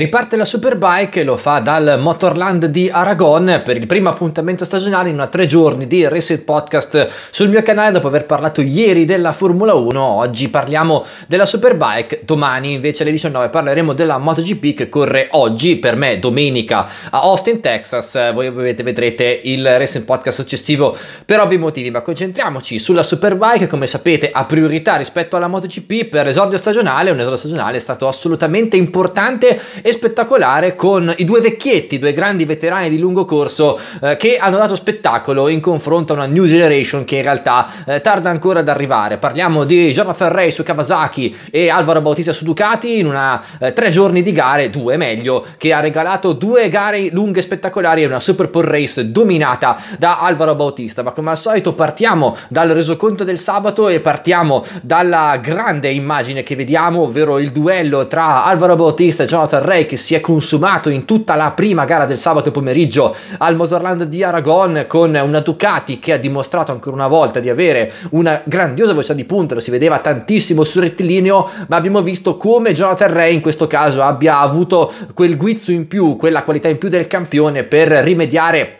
Riparte la Superbike e lo fa dal Motorland di Aragon per il primo appuntamento stagionale in una tre giorni di Racing Podcast sul mio canale dopo aver parlato ieri della Formula 1, oggi parliamo della Superbike, domani invece alle 19 parleremo della MotoGP che corre oggi, per me domenica a Austin, Texas, voi ovviamente vedrete il Racing Podcast successivo per ovvi motivi, ma concentriamoci sulla Superbike, come sapete ha priorità rispetto alla MotoGP per esordio stagionale, un esordio stagionale è stato assolutamente importante e spettacolare con i due vecchietti, due grandi veterani di lungo corso eh, che hanno dato spettacolo in confronto a una new generation che in realtà eh, tarda ancora ad arrivare. Parliamo di Jonathan Ray su Kawasaki e Alvaro Bautista su Ducati in una, eh, tre giorni di gare, due meglio, che ha regalato due gare lunghe spettacolari e una Super Bowl race dominata da Alvaro Bautista. Ma come al solito partiamo dal resoconto del sabato e partiamo dalla grande immagine che vediamo, ovvero il duello tra Alvaro Bautista e Jonathan Ray q che si è consumato in tutta la prima gara del sabato pomeriggio al Motorland di Aragon con una Ducati che ha dimostrato ancora una volta di avere una grandiosa velocità di punta, lo si vedeva tantissimo sul rettilineo, ma abbiamo visto come Jonathan Ray in questo caso abbia avuto quel guizzo in più, quella qualità in più del campione per rimediare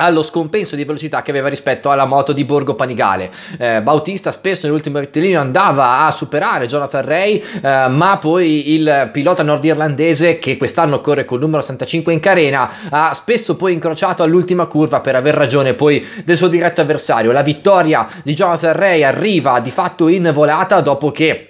allo scompenso di velocità che aveva rispetto alla moto di Borgo Panigale. Eh, Bautista spesso nell'ultimo rettilineo andava a superare Jonathan Ray, eh, ma poi il pilota nordirlandese che quest'anno corre col numero 65 in carena ha spesso poi incrociato all'ultima curva per aver ragione poi del suo diretto avversario. La vittoria di Jonathan Ray arriva di fatto in volata dopo che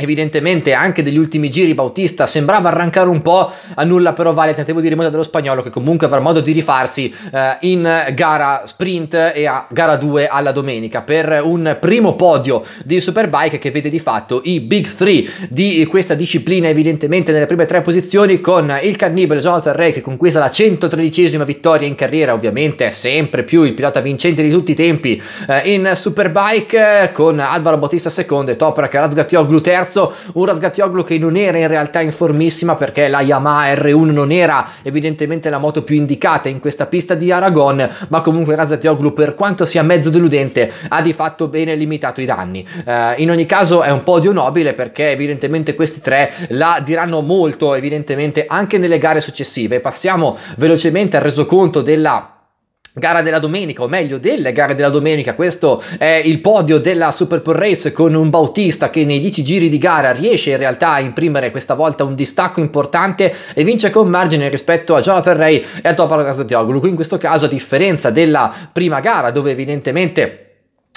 Evidentemente anche degli ultimi giri Bautista sembrava arrancare un po', a nulla però vale il tentativo di rimonta dello spagnolo che comunque avrà modo di rifarsi eh, in gara sprint e a gara 2 alla domenica per un primo podio di Superbike che vede di fatto i big three di questa disciplina evidentemente nelle prime tre posizioni con il cannibale Jonathan Ray che conquista la 113esima vittoria in carriera ovviamente sempre più il pilota vincente di tutti i tempi eh, in Superbike con Alvaro Bautista secondo e Toprak Razgatioglu Gluter terzo un Rasgatioglu che non era in realtà in formissima perché la Yamaha R1 non era evidentemente la moto più indicata in questa pista di Aragon, ma comunque Rasgatioglu per quanto sia mezzo deludente ha di fatto bene limitato i danni. Eh, in ogni caso è un podio nobile perché evidentemente questi tre la diranno molto evidentemente anche nelle gare successive. Passiamo velocemente al resoconto della gara della domenica, o meglio delle gare della domenica, questo è il podio della Super Bowl Race con un Bautista che nei 10 giri di gara riesce in realtà a imprimere questa volta un distacco importante e vince con margine rispetto a Jonathan Ray e a Topar Casatioglu, qui in questo caso a differenza della prima gara dove evidentemente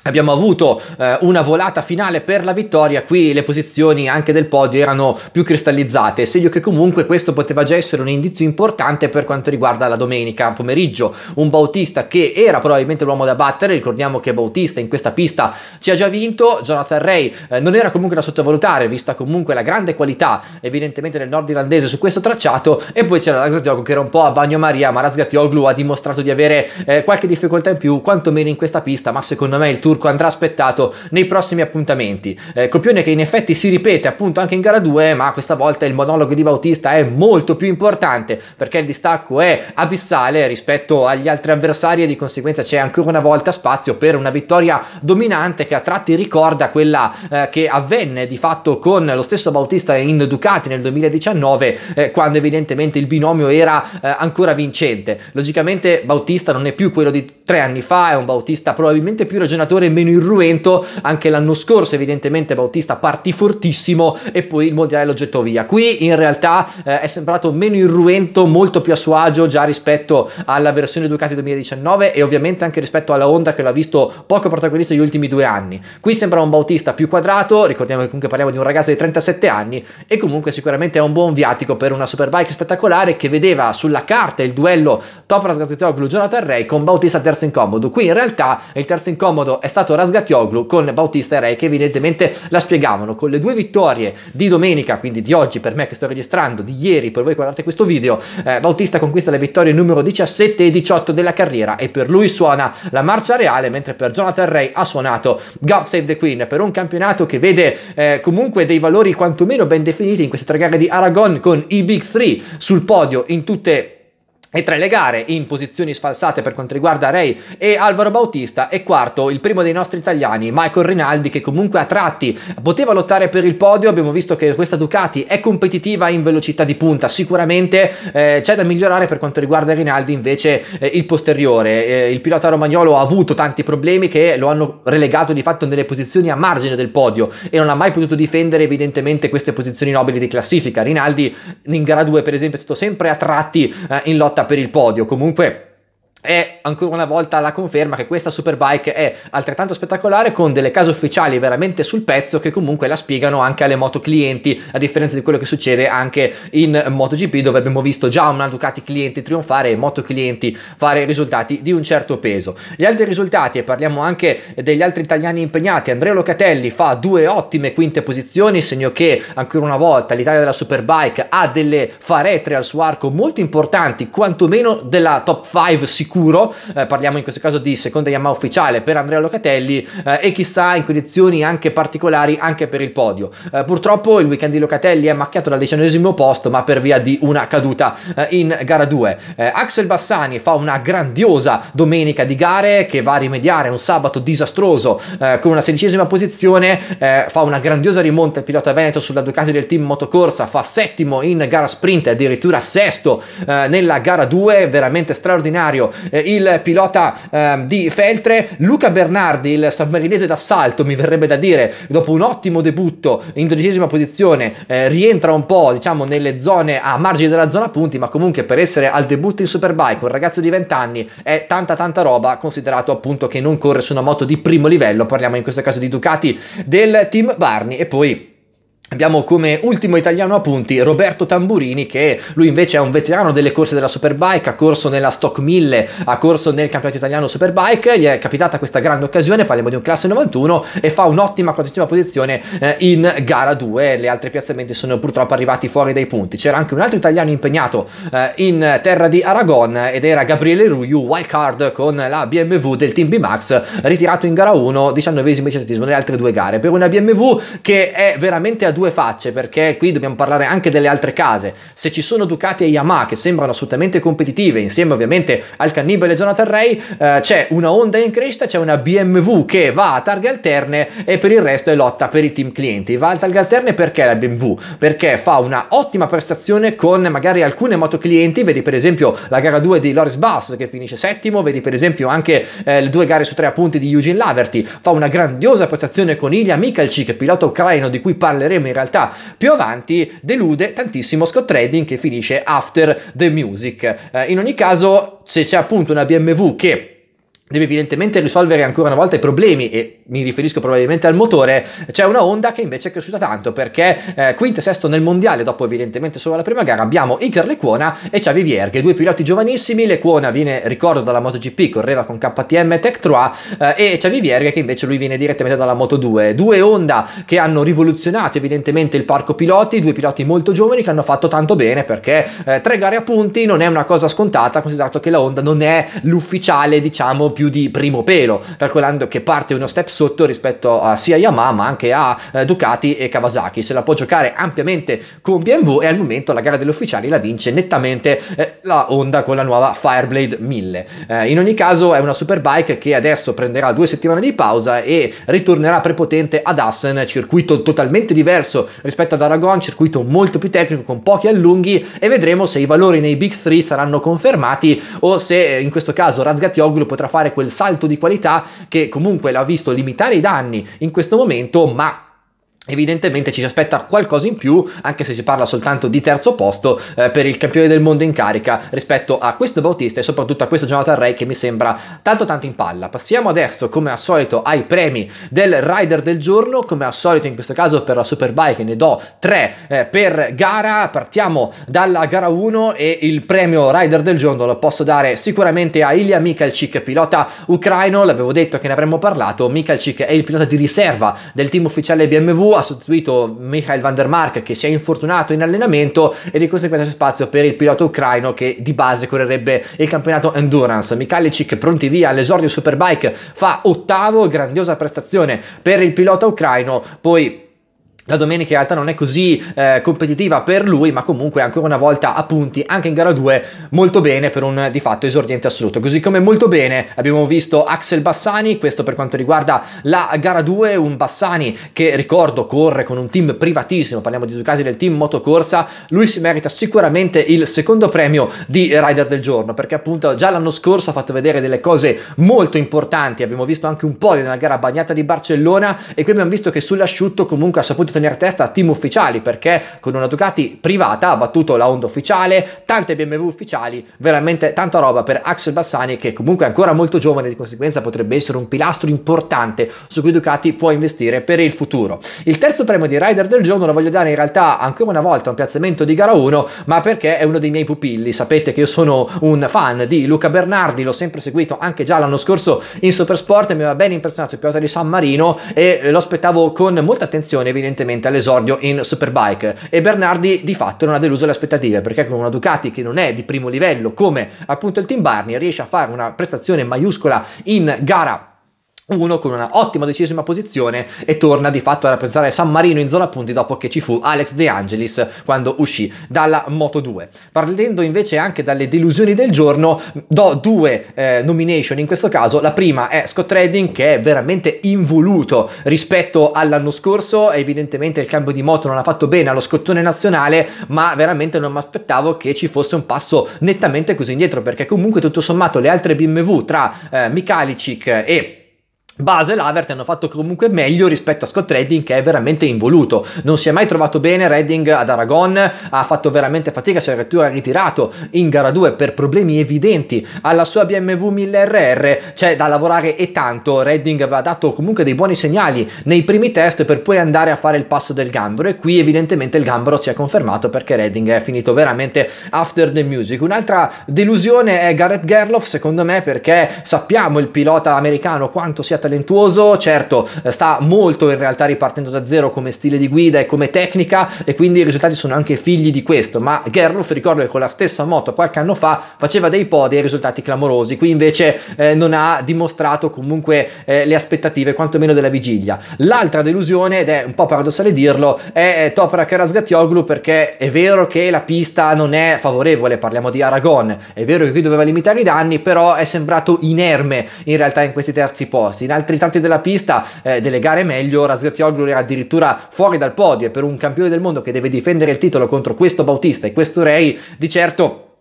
Abbiamo avuto eh, una volata finale per la vittoria, qui le posizioni anche del podio erano più cristallizzate, segno che comunque questo poteva già essere un indizio importante per quanto riguarda la domenica pomeriggio. Un Bautista che era probabilmente l'uomo da battere, ricordiamo che Bautista in questa pista ci ha già vinto, Jonathan Ray eh, non era comunque da sottovalutare, vista comunque la grande qualità evidentemente del nord irlandese su questo tracciato, e poi c'era Razgatioglu che era un po' a bagnomaria, ma Razgatioglu ha dimostrato di avere eh, qualche difficoltà in più, quantomeno in questa pista, ma secondo me il tour turco andrà aspettato nei prossimi appuntamenti. Eh, copione che in effetti si ripete appunto anche in gara 2, ma questa volta il monologo di Bautista è molto più importante perché il distacco è abissale rispetto agli altri avversari e di conseguenza c'è ancora una volta spazio per una vittoria dominante che a tratti ricorda quella eh, che avvenne di fatto con lo stesso Bautista in Ducati nel 2019 eh, quando evidentemente il binomio era eh, ancora vincente. Logicamente Bautista non è più quello di tre anni fa, è un Bautista probabilmente più ragionatore giocatore meno irruento, anche l'anno scorso evidentemente Bautista partì fortissimo e poi il mondiale lo gettò via. Qui in realtà eh, è sembrato meno irruento, molto più a suo agio già rispetto alla versione Ducati 2019 e ovviamente anche rispetto alla Honda che l'ha visto poco protagonista negli ultimi due anni. Qui sembra un Bautista più quadrato, ricordiamo che comunque parliamo di un ragazzo di 37 anni e comunque sicuramente è un buon viatico per una superbike spettacolare che vedeva sulla carta il duello Topras Gazzetoglu Jonathan Ray con Bautista terzo incomodo. Qui in realtà il terzo incomodo è stato Rasgatioglu con Bautista e Rey che evidentemente la spiegavano. Con le due vittorie di domenica, quindi di oggi per me che sto registrando, di ieri per voi guardate questo video, eh, Bautista conquista le vittorie numero 17 e 18 della carriera e per lui suona la marcia reale, mentre per Jonathan Ray ha suonato God Save the Queen per un campionato che vede eh, comunque dei valori quantomeno ben definiti in queste tre gare di Aragon con i Big Three sul podio in tutte e tre le gare in posizioni sfalsate per quanto riguarda Ray e Alvaro Bautista e quarto il primo dei nostri italiani Michael Rinaldi che comunque a tratti poteva lottare per il podio abbiamo visto che questa Ducati è competitiva in velocità di punta sicuramente eh, c'è da migliorare per quanto riguarda Rinaldi invece eh, il posteriore eh, il pilota romagnolo ha avuto tanti problemi che lo hanno relegato di fatto nelle posizioni a margine del podio e non ha mai potuto difendere evidentemente queste posizioni nobili di classifica Rinaldi in gara 2 per esempio è stato sempre a tratti eh, in lotta lotta per il podio, comunque è ancora una volta la conferma che questa Superbike è altrettanto spettacolare con delle case ufficiali veramente sul pezzo che comunque la spiegano anche alle moto clienti a differenza di quello che succede anche in MotoGP dove abbiamo visto già una Ducati clienti trionfare e moto clienti fare risultati di un certo peso gli altri risultati e parliamo anche degli altri italiani impegnati Andrea Locatelli fa due ottime quinte posizioni segno che ancora una volta l'Italia della Superbike ha delle faretre al suo arco molto importanti quantomeno della top 5 sicuramente sicuro, eh, parliamo in questo caso di seconda Yamaha ufficiale per Andrea Locatelli eh, e chissà in condizioni anche particolari anche per il podio. Eh, purtroppo il weekend di Locatelli è macchiato dal diciannovesimo posto ma per via di una caduta eh, in gara 2. Eh, Axel Bassani fa una grandiosa domenica di gare che va a rimediare un sabato disastroso eh, con una sedicesima posizione, fa una grandiosa rimonta il pilota Veneto sulla Ducati del team motocorsa, fa settimo in gara sprint e addirittura sesto nella gara 2, veramente straordinario eh, il pilota eh, di Feltre, Luca Bernardi, il sammarinese d'assalto, mi verrebbe da dire, dopo un ottimo debutto in dodicesima posizione, eh, rientra un po' diciamo nelle zone a margine della zona punti, ma comunque per essere al debutto in Superbike, un ragazzo di 20 anni, è tanta tanta roba, considerato appunto che non corre su una moto di primo livello, parliamo in questo caso di Ducati del team Barney e poi Abbiamo come ultimo italiano a punti Roberto Tamburini che lui invece è un veterano delle corse della Superbike, ha corso nella Stock 1000, ha corso nel campionato italiano Superbike, gli è capitata questa grande occasione, parliamo di un classe 91 e fa un'ottima quattordicesima posizione eh, in gara 2, le altre piazzamenti sono purtroppo arrivati fuori dai punti. C'era anche un altro italiano impegnato eh, in terra di Aragon ed era Gabriele Ruiu, wildcard con la BMW del Team B-Max, ritirato in gara 1, 19 esimo e 17 nelle altre due gare, per una BMW che è veramente a due due facce perché qui dobbiamo parlare anche delle altre case. Se ci sono Ducati e Yamaha che sembrano assolutamente competitive, insieme ovviamente al cannibale Jonathan Ray, eh, c'è una Honda in crescita, c'è una BMW che va a targhe alterne e per il resto è lotta per i team clienti. Va a targhe alterne perché la BMW? Perché fa una ottima prestazione con magari alcune moto clienti, vedi per esempio la gara 2 di Loris Bass che finisce settimo, vedi per esempio anche eh, le due gare su tre appunti di Eugene Laverty, fa una grandiosa prestazione con Ilya Mikalchik, pilota ucraino di cui parleremo in in realtà più avanti delude tantissimo Scott Redding che finisce after the music. Eh, in ogni caso, se c'è appunto una BMW che deve evidentemente risolvere ancora una volta i problemi e mi riferisco probabilmente al motore, c'è una Honda che invece è cresciuta tanto perché eh, quinto e sesto nel mondiale, dopo evidentemente solo la prima gara, abbiamo Iker Lecuona e Xavi Vierghe, due piloti giovanissimi, Lecuona viene, ricordo, dalla MotoGP, correva con KTM e Tech 3 eh, e Xavi Vierghe che invece lui viene direttamente dalla Moto2, due Honda che hanno rivoluzionato evidentemente il parco piloti, due piloti molto giovani che hanno fatto tanto bene perché eh, tre gare a punti non è una cosa scontata, considerato che la Honda non è l'ufficiale diciamo più di primo pelo, calcolando che parte uno step sotto rispetto a sia Yamaha ma anche a eh, Ducati e Kawasaki. Se la può giocare ampiamente con BMW e al momento la gara degli ufficiali la vince nettamente eh, la Honda con la nuova Fireblade 1000. Eh, in ogni caso è una superbike che adesso prenderà due settimane di pausa e ritornerà prepotente ad Assen, circuito totalmente diverso rispetto ad Aragon, circuito molto più tecnico con pochi allunghi e vedremo se i valori nei Big 3 saranno confermati o se eh, in questo caso Razgatioglu potrà fare quel salto di qualità che comunque l'ha visto liberare limitare i danni in questo momento, ma Evidentemente ci si aspetta qualcosa in più, anche se si parla soltanto di terzo posto eh, per il campione del mondo in carica rispetto a questo Bautista e soprattutto a questo Jonathan Ray che mi sembra tanto tanto in palla. Passiamo adesso come al solito ai premi del rider del giorno, come al solito in questo caso per la Superbike ne do tre eh, per gara, partiamo dalla gara 1 e il premio rider del giorno lo posso dare sicuramente a Ilya Mikalchik, pilota ucraino, l'avevo detto che ne avremmo parlato, Mikalchik è il pilota di riserva del team ufficiale BMW ha sostituito Michael van der Mark che si è infortunato in allenamento e di conseguenza c'è spazio per il pilota ucraino che di base correrebbe il campionato endurance. Mikhailicik pronti via all'esordio Superbike fa ottavo, grandiosa prestazione per il pilota ucraino, poi la domenica in realtà non è così eh, competitiva per lui, ma comunque ancora una volta a punti, anche in gara 2, molto bene per un di fatto esordiente assoluto. Così come molto bene abbiamo visto Axel Bassani, questo per quanto riguarda la gara 2, un Bassani che ricordo corre con un team privatissimo, parliamo di due casi del team motocorsa, lui si merita sicuramente il secondo premio di rider del giorno, perché appunto già l'anno scorso ha fatto vedere delle cose molto importanti, abbiamo visto anche un podio nella gara bagnata di Barcellona e qui abbiamo visto che sull'asciutto comunque ha saputo tenere testa a team ufficiali perché con una Ducati privata ha battuto la Honda ufficiale, tante BMW ufficiali, veramente tanta roba per Axel Bassani che comunque è ancora molto giovane di conseguenza potrebbe essere un pilastro importante su cui Ducati può investire per il futuro. Il terzo premio di Rider del giorno lo voglio dare in realtà ancora una volta a un piazzamento di gara 1 ma perché è uno dei miei pupilli, sapete che io sono un fan di Luca Bernardi, l'ho sempre seguito anche già l'anno scorso in Supersport e mi aveva ben impressionato il pilota di San Marino e lo aspettavo con molta attenzione evidentemente recentemente all'esordio in Superbike e Bernardi di fatto non ha deluso le aspettative perché con una Ducati che non è di primo livello come appunto il Team Barney riesce a fare una prestazione maiuscola in gara 1 con una ottima decesima posizione e torna di fatto a rappresentare San Marino in zona punti dopo che ci fu Alex De Angelis quando uscì dalla Moto 2. Partendo invece anche dalle delusioni del giorno, do due eh, nomination in questo caso. La prima è Scott Redding che è veramente involuto rispetto all'anno scorso, evidentemente il cambio di moto non ha fatto bene allo scottone nazionale, ma veramente non mi aspettavo che ci fosse un passo nettamente così indietro perché comunque tutto sommato le altre BMW tra eh, Mikalicic e Base e Lavert hanno fatto comunque meglio rispetto a Scott Redding che è veramente involuto, non si è mai trovato bene Redding ad Aragon, ha fatto veramente fatica, si è addirittura ritirato in gara 2 per problemi evidenti alla sua BMW 1000RR, c'è da lavorare e tanto, Redding aveva dato comunque dei buoni segnali nei primi test per poi andare a fare il passo del gambero e qui evidentemente il gambero si è confermato perché Redding è finito veramente after the music. Un'altra delusione è Garrett Gerloff secondo me perché sappiamo il pilota americano quanto sia talentuoso, certo eh, sta molto in realtà ripartendo da zero come stile di guida e come tecnica e quindi i risultati sono anche figli di questo, ma Gerloff ricordo che con la stessa moto qualche anno fa faceva dei podi e risultati clamorosi, qui invece eh, non ha dimostrato comunque eh, le aspettative quantomeno della vigilia. L'altra delusione, ed è un po' paradossale dirlo, è eh, Topra e perché è vero che la pista non è favorevole, parliamo di Aragon, è vero che qui doveva limitare i danni, però è sembrato inerme in realtà in questi terzi posti altri tanti della pista eh, delle gare meglio, Razgattioglu era addirittura fuori dal podio e per un campione del mondo che deve difendere il titolo contro questo Bautista e questo Rey, di certo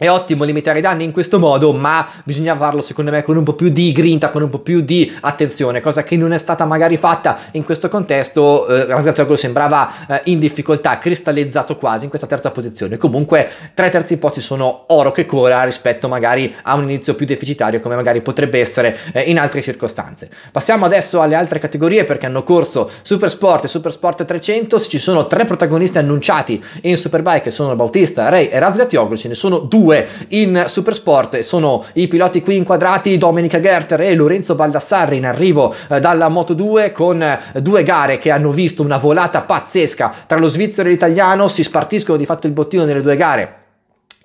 è ottimo limitare i danni in questo modo, ma bisogna farlo secondo me con un po' più di grinta, con un po' più di attenzione, cosa che non è stata magari fatta in questo contesto. Eh, Razgatoglu sembrava eh, in difficoltà, cristallizzato quasi in questa terza posizione. Comunque, tre terzi posti sono oro che cola rispetto magari a un inizio più deficitario, come magari potrebbe essere eh, in altre circostanze. Passiamo adesso alle altre categorie perché hanno corso Supersport e Supersport 300. Se ci sono tre protagonisti annunciati in Superbike, sono Bautista, Ray e Razgatoglu, ce ne sono due due in Supersport sono i piloti qui inquadrati, Domenica Gerter e Lorenzo Baldassarri in arrivo eh, dalla Moto2 con eh, due gare che hanno visto una volata pazzesca tra lo svizzero e l'italiano, si spartiscono di fatto il bottino nelle due gare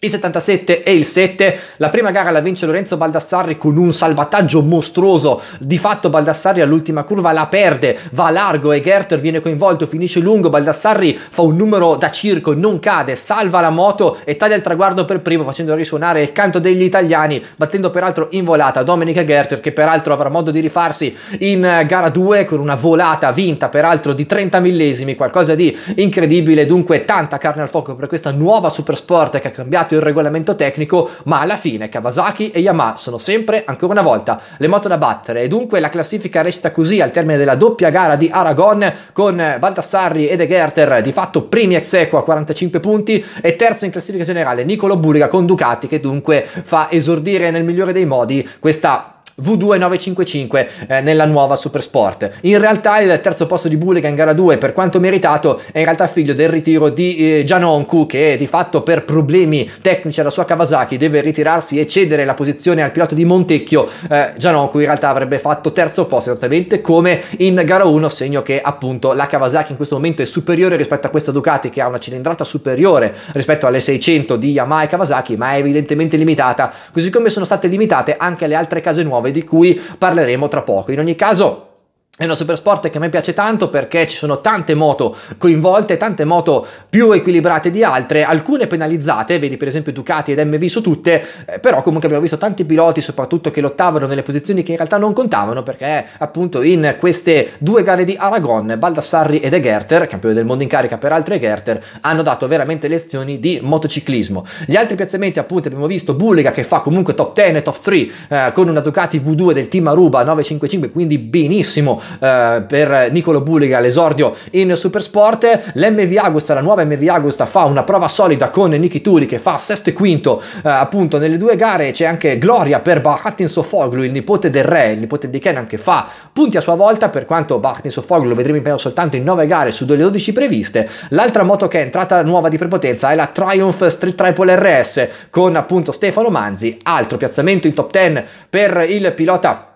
il 77 e il 7, la prima gara la vince Lorenzo Baldassarri con un salvataggio mostruoso, di fatto Baldassarri all'ultima curva la perde, va largo e Gerter viene coinvolto, finisce lungo, Baldassarri fa un numero da circo, non cade, salva la moto e taglia il traguardo per primo facendo risuonare il canto degli italiani, battendo peraltro in volata Domenica Gerter che peraltro avrà modo di rifarsi in eh, gara 2 con una volata vinta peraltro di 30 millesimi, qualcosa di incredibile, dunque tanta carne al fuoco per questa nuova Supersport che ha cambiato il regolamento tecnico, ma alla fine Kawasaki e Yamaha sono sempre, ancora una volta, le moto da battere e dunque la classifica recita così al termine della doppia gara di Aragon con Baldassarri e De Gerter di fatto primi ex equo a 45 punti e terzo in classifica generale Nicolo Buriga con Ducati che dunque fa esordire nel migliore dei modi questa V2955 eh, nella nuova Supersport. In realtà il terzo posto di Bulega in gara 2, per quanto meritato, è in realtà figlio del ritiro di eh, Gianonku che di fatto per problemi tecnici alla sua Kawasaki deve ritirarsi e cedere la posizione al pilota di Montecchio. Eh, Gianonku in realtà avrebbe fatto terzo posto esattamente come in gara 1, segno che appunto la Kawasaki in questo momento è superiore rispetto a questa Ducati che ha una cilindrata superiore rispetto alle 600 di Yamaha e Kawasaki, ma è evidentemente limitata, così come sono state limitate anche le altre case nuove di cui parleremo tra poco. In ogni caso è uno super sport che a me piace tanto perché ci sono tante moto coinvolte, tante moto più equilibrate di altre, alcune penalizzate, vedi per esempio Ducati ed MV su tutte, eh, però comunque abbiamo visto tanti piloti soprattutto che lottavano nelle posizioni che in realtà non contavano perché eh, appunto in queste due gare di Aragon, Baldassarri ed Egerter, campione del mondo in carica peraltro Egerter, hanno dato veramente lezioni di motociclismo. Gli altri piazzamenti appunto abbiamo visto Bullega che fa comunque top 10 e top 3 eh, con una Ducati V2 del team Aruba 955, quindi benissimo eh, per Nicolo Bulliga l'esordio in Supersport. L'MV Agusta, la nuova MV Agusta fa una prova solida con Niki Turi che fa sesto e quinto eh, appunto nelle due gare. C'è anche Gloria per Bahatin Sofoglu, il nipote del re, il nipote di Kenan che fa punti a sua volta per quanto Bahatin Sofoglu lo vedremo impegnato soltanto in 9 gare su delle 12 previste. L'altra moto che è entrata nuova di prepotenza è la Triumph Street Triple RS con appunto Stefano Manzi, altro piazzamento in top 10 per il pilota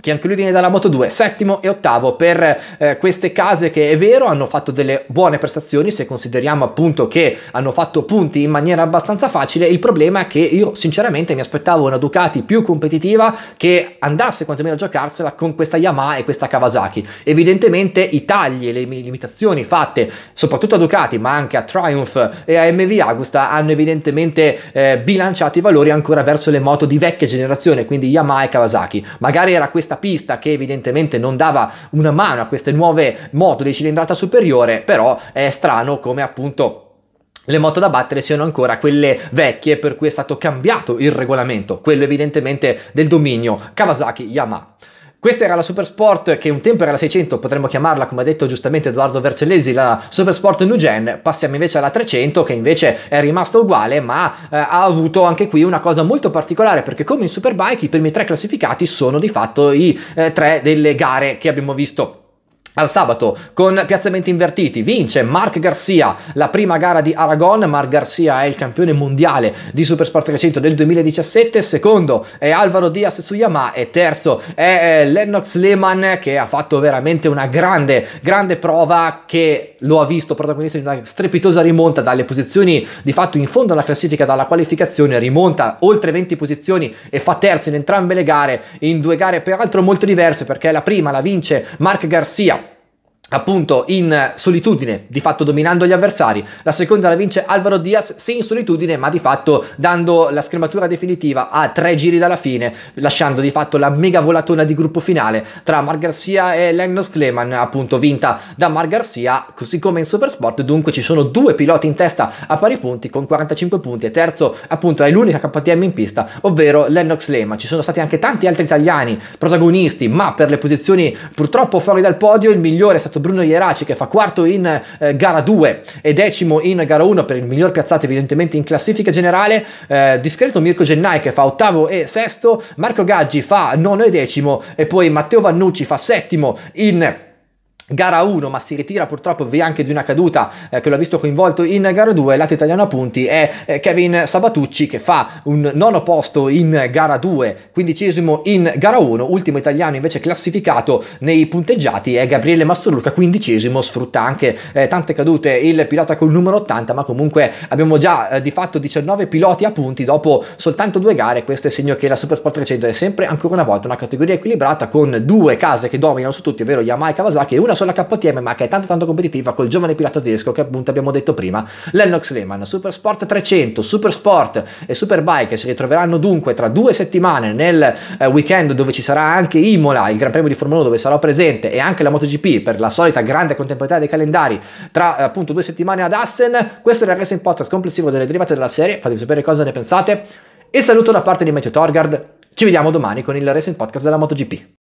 che anche lui viene dalla Moto 2, settimo e ottavo per eh, queste case che è vero hanno fatto delle buone prestazioni se consideriamo appunto che hanno fatto punti in maniera abbastanza facile, il problema è che io sinceramente mi aspettavo una Ducati più competitiva che andasse quantomeno a giocarsela con questa Yamaha e questa Kawasaki. Evidentemente i tagli e le limitazioni fatte soprattutto a Ducati ma anche a Triumph e a MV Agusta hanno evidentemente eh, bilanciato i valori ancora verso le moto di vecchia generazione, quindi Yamaha e Kawasaki. Magari era questa questa pista che evidentemente non dava una mano a queste nuove moto di cilindrata superiore, però è strano come appunto le moto da battere siano ancora quelle vecchie per cui è stato cambiato il regolamento, quello evidentemente del dominio Kawasaki Yamaha. Questa era la Supersport che un tempo era la 600, potremmo chiamarla come ha detto giustamente Edoardo Vercellesi, la Supersport New Gen, passiamo invece alla 300 che invece è rimasta uguale ma eh, ha avuto anche qui una cosa molto particolare perché come in Superbike i primi tre classificati sono di fatto i eh, tre delle gare che abbiamo visto al sabato con piazzamenti invertiti vince Marc Garcia la prima gara di Aragon, Marc Garcia è il campione mondiale di Supersport 300 del 2017, secondo è Alvaro Diaz su Yamaha e terzo è eh, Lennox Lehman che ha fatto veramente una grande, grande prova che lo ha visto protagonista di una strepitosa rimonta dalle posizioni di fatto in fondo alla classifica dalla qualificazione, rimonta oltre 20 posizioni e fa terzo in entrambe le gare, in due gare peraltro molto diverse perché la prima la vince Marc Garcia appunto in solitudine, di fatto dominando gli avversari. La seconda la vince Alvaro Diaz, sì in solitudine, ma di fatto dando la scrematura definitiva a tre giri dalla fine, lasciando di fatto la mega volatona di gruppo finale tra Mar Garcia e Lennox Cleman, appunto vinta da Mar Garcia, così come in Supersport. Dunque ci sono due piloti in testa a pari punti con 45 punti e terzo appunto è l'unica KTM in pista, ovvero Lennox Lema. Ci sono stati anche tanti altri italiani protagonisti, ma per le posizioni purtroppo fuori dal podio il migliore è stato Bruno Ieraci che fa quarto in eh, gara 2 e decimo in gara 1 per il miglior piazzato evidentemente in classifica generale, eh, discreto Mirko Gennai che fa ottavo e sesto, Marco Gaggi fa nono e decimo e poi Matteo Vannucci fa settimo in gara 1 ma si ritira purtroppo via anche di una caduta eh, che l'ha visto coinvolto in gara 2 lato italiano a punti è eh, Kevin Sabatucci che fa un nono posto in gara 2 quindicesimo in gara 1 ultimo italiano invece classificato nei punteggiati è Gabriele Mastroluca quindicesimo sfrutta anche eh, tante cadute il pilota col numero 80 ma comunque abbiamo già eh, di fatto 19 piloti a punti dopo soltanto due gare questo è segno che la Supersport 300 è sempre ancora una volta una categoria equilibrata con due case che dominano su tutti ovvero Yamaha e Kawasaki e una sulla KTM ma che è tanto tanto competitiva col giovane pilota tedesco che appunto abbiamo detto prima, Lennox Lehmann. Super Sport 300, Super Sport e Superbike si ritroveranno dunque tra due settimane nel eh, weekend dove ci sarà anche Imola, il Gran Premio di Formula 1 dove sarò presente e anche la MotoGP per la solita grande contemporaneità dei calendari tra eh, appunto due settimane ad Assen. Questo era il in Podcast complessivo delle derivate della serie, fatemi sapere cosa ne pensate. E saluto da parte di Matthew Torgard. Ci vediamo domani con il Racing Podcast della MotoGP.